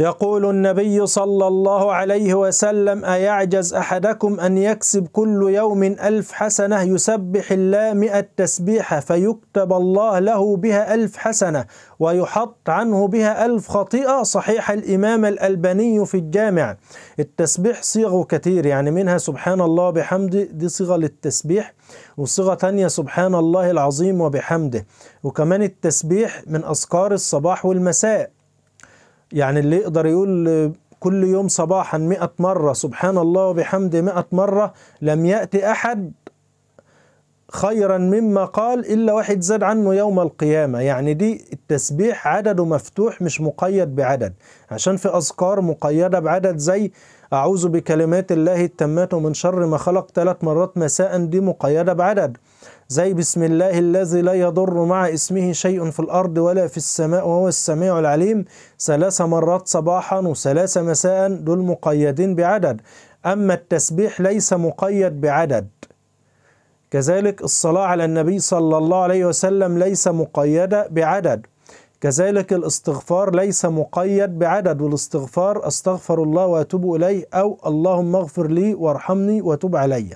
يقول النبي صلى الله عليه وسلم أيعجز أحدكم أن يكسب كل يوم ألف حسنة يسبح الله مئة تسبيحة فيكتب الله له بها ألف حسنة ويحط عنه بها ألف خطيئة صحيح الإمام الألباني في الجامع التسبيح صيغه كتير يعني منها سبحان الله بحمده دي صيغة للتسبيح وصيغة تانية سبحان الله العظيم وبحمده وكمان التسبيح من أذكار الصباح والمساء يعني اللي يقدر يقول كل يوم صباحا مئة مرة سبحان الله وبحمده مئة مرة لم يأتي أحد خيرا مما قال إلا واحد زاد عنه يوم القيامة يعني دي التسبيح عدده مفتوح مش مقيد بعدد عشان في أذكار مقيدة بعدد زي أعوذ بكلمات الله التامات من شر ما خلق ثلاث مرات مساء دي مقيدة بعدد زي بسم الله الذي لا يضر مع اسمه شيء في الأرض ولا في السماء وهو السميع العليم ثلاث مرات صباحا وثلاث مساء دول مقيدين بعدد أما التسبيح ليس مقيد بعدد كذلك الصلاة على النبي صلى الله عليه وسلم ليس مقيدة بعدد كذلك الاستغفار ليس مقيد بعدد والاستغفار استغفر الله واتوب اليه او اللهم اغفر لي وارحمني وتب علي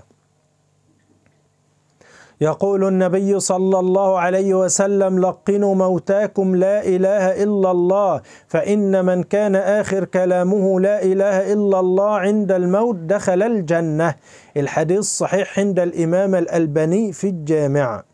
يقول النبي صلى الله عليه وسلم لقنوا موتاكم لا اله الا الله فان من كان اخر كلامه لا اله الا الله عند الموت دخل الجنه الحديث صحيح عند الامام الالباني في الجامعه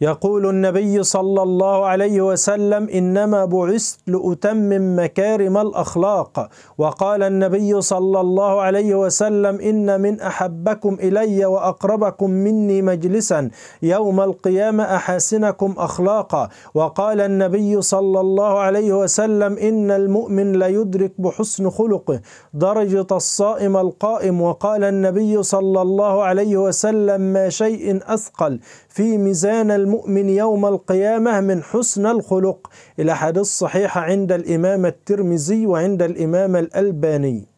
يقول النبي صلى الله عليه وسلم إنما بعثت لأتمم مكارم الأخلاق وقال النبي صلى الله عليه وسلم إن من أحبكم إلي وأقربكم مني مجلسا يوم القيامة أحسنكم أخلاقا وقال النبي صلى الله عليه وسلم إن المؤمن ليدرك بحسن خلقه درجة الصائم القائم وقال النبي صلى الله عليه وسلم ما شيء أثقل في ميزان المؤمن يوم القيامة من حسن الخلق إلى حديث صحيح عند الإمام الترمذي وعند الإمام الألباني